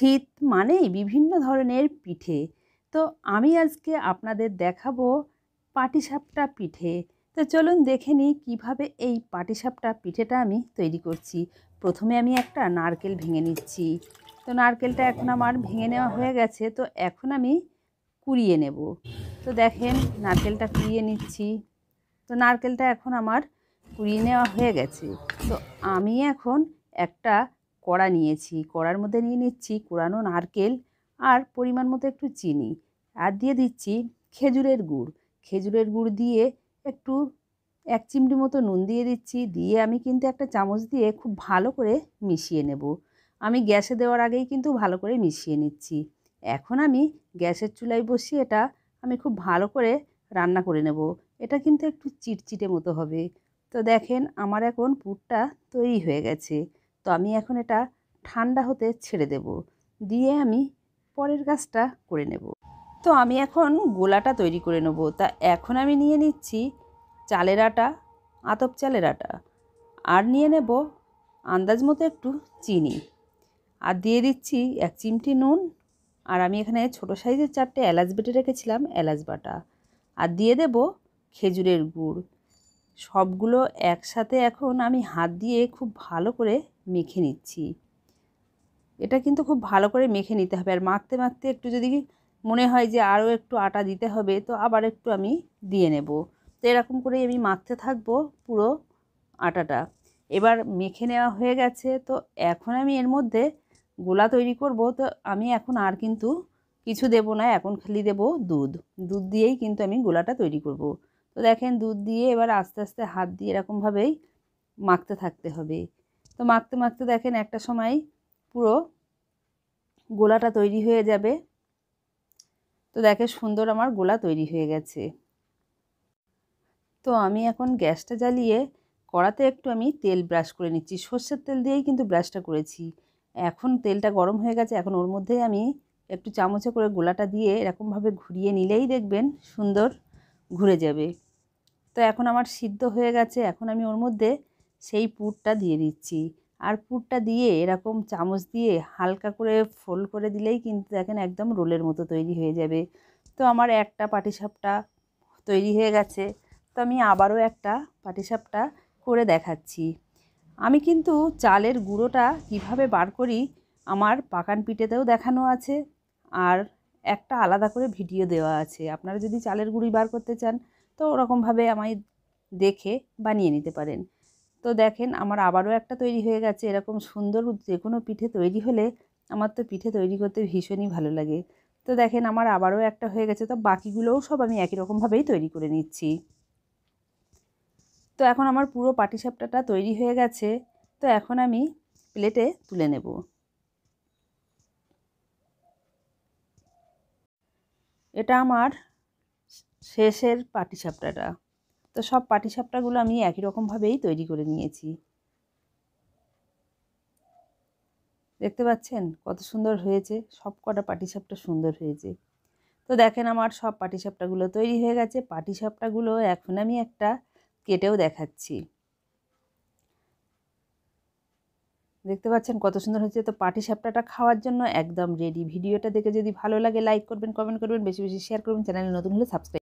শীত মানেই বিভিন্ন ধরনের পিঠে তো আমি আজকে আপনাদের দেখাবো পাটিসাপটা পিঠে তো চলুন দেখে নিই কীভাবে এই পাটিসাপটা পিঠেটা আমি তৈরি করছি প্রথমে আমি একটা নারকেল ভেঙে নিচ্ছি তো নারকেলটা এখন আমার ভেঙে নেওয়া হয়ে গেছে তো এখন আমি কুড়িয়ে নেব তো দেখেন নারকেলটা কুড়িয়ে নিচ্ছি তো নারকেলটা এখন আমার কুড়িয়ে নেওয়া হয়ে গেছে তো আমি এখন একটা কড়া নিয়েছি কড়ার মধ্যে নিয়ে নিচ্ছি কোরানো নারকেল আর পরিমাণ মতো একটু চিনি আর দিয়ে দিচ্ছি খেজুরের গুড় খেজুরের গুড় দিয়ে একটু এক চিমটি মতো নুন দিয়ে দিচ্ছি দিয়ে আমি কিন্তু একটা চামচ দিয়ে খুব ভালো করে মিশিয়ে নেব আমি গ্যাসে দেওয়ার আগেই কিন্তু ভালো করে মিশিয়ে নিচ্ছি এখন আমি গ্যাসের চুলায় বসিয়ে এটা আমি খুব ভালো করে রান্না করে নেব এটা কিন্তু একটু চিটচিটে মতো হবে তো দেখেন আমার এখন পুরটা তৈরি হয়ে গেছে তো আমি এখন এটা ঠান্ডা হতে ছেড়ে দেব দিয়ে আমি পরের কাজটা করে নেব তো আমি এখন গোলাটা তৈরি করে নেব তা এখন আমি নিয়ে নিচ্ছি চালের আটা আতপ চালের আটা আর নিয়ে নেব আন্দাজ মতো একটু চিনি আর দিয়ে দিচ্ছি এক চিমটি নুন আর আমি এখানে ছোটো সাইজের চারটে এলাচ বেটে রেখেছিলাম এলাচ বাটা আর দিয়ে দেব খেজুরের গুড় সবগুলো একসাথে এখন আমি হাত দিয়ে খুব ভালো করে মেখে নিচ্ছি এটা কিন্তু খুব ভালো করে মেখে নিতে হবে আর মাখতে মাখতে একটু যদি মনে হয় যে আরও একটু আটা দিতে হবে তো আবার একটু আমি দিয়ে নেব তো এরকম করেই আমি মাখতে থাকবো পুরো আটাটা এবার মেখে নেওয়া হয়ে গেছে তো এখন আমি এর মধ্যে গোলা তৈরি করব তো আমি এখন আর কিন্তু কিছু দেব না এখন খালি দেব দুধ দুধ দিয়েই কিন্তু আমি গোলাটা তৈরি করব দেখেন দুধ দিয়ে এবার আস্তে আস্তে হাত দিয়ে এরকমভাবেই মাখতে থাকতে হবে তো মাখতে মাখতে দেখেন একটা সময় পুরো গোলাটা তৈরি হয়ে যাবে তো দেখে সুন্দর আমার গোলা তৈরি হয়ে গেছে তো আমি এখন গ্যাসটা জ্বালিয়ে কড়াতে একটু আমি তেল ব্রাশ করে নিচ্ছি সর্ষের তেল দিয়েই কিন্তু ব্রাশটা করেছি এখন তেলটা গরম হয়ে গেছে এখন ওর মধ্যে আমি একটু চামচে করে গোলাটা দিয়ে এরকমভাবে ঘুরিয়ে নিলেই দেখবেন সুন্দর ঘুরে যাবে তো এখন আমার সিদ্ধ হয়ে গেছে এখন আমি ওর মধ্যে সেই পুরটা দিয়ে দিচ্ছি আর পুরটা দিয়ে এরকম চামচ দিয়ে হালকা করে ফোল্ড করে দিলেই কিন্তু দেখেন একদম রোলের মতো তৈরি হয়ে যাবে তো আমার একটা পাটিসাপটা তৈরি হয়ে গেছে তো আমি আবারও একটা পাটিসাপটা করে দেখাচ্ছি আমি কিন্তু চালের গুঁড়োটা কিভাবে বার করি আমার পাকান পিঠেতেও দেখানো আছে আর একটা আলাদা করে ভিডিও দেওয়া আছে আপনারা যদি চালের গুঁড়ি বার করতে চান তো ওরকমভাবে আমায় দেখে বানিয়ে নিতে পারেন তো দেখেন আমার আবারও একটা তৈরি হয়ে গেছে এরকম সুন্দর যে কোনো পিঠে তৈরি হলে আমার তো পিঠে তৈরি করতে ভীষণই ভালো লাগে তো দেখেন আমার আবারও একটা হয়ে গেছে তো বাকিগুলোও সব আমি একই রকমভাবেই তৈরি করে নিচ্ছি তো এখন আমার পুরো সাপটাটা তৈরি হয়ে গেছে তো এখন আমি প্লেটে তুলে নেব এটা আমার শেষের পাটিসাপটাটা তো সব পাটিসাপটাগুলো আমি একই রকমভাবেই তৈরি করে নিয়েছি দেখতে পাচ্ছেন কত সুন্দর হয়েছে সব কটা পাটিসাপটা সুন্দর হয়েছে তো দেখেন আমার সব পাটিসাপটাগুলো তৈরি হয়ে গেছে পাটিসাপটাগুলো এখন আমি একটা কেটেও দেখাচ্ছি দেখতে পাচ্ছেন কত সুন্দর হচ্ছে তো পাটি সাপটাটা খাওয়ার জন্য একদম রেডি ভিডিওটা দেখে যদি ভালো লাগে লাইক করবেন কমেন্ট করবেন বেশি বেশি শেয়ার করবেন চ্যানেলে নতুন হলে সাবস্ক্রাইব